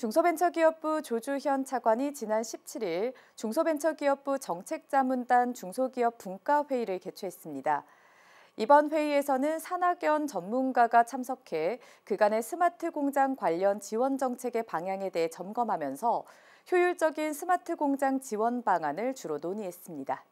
중소벤처기업부 조주현 차관이 지난 17일 중소벤처기업부 정책자문단 중소기업 분과회의를 개최했습니다. 이번 회의에서는 산학연 전문가가 참석해 그간의 스마트 공장 관련 지원 정책의 방향에 대해 점검하면서 효율적인 스마트 공장 지원 방안을 주로 논의했습니다.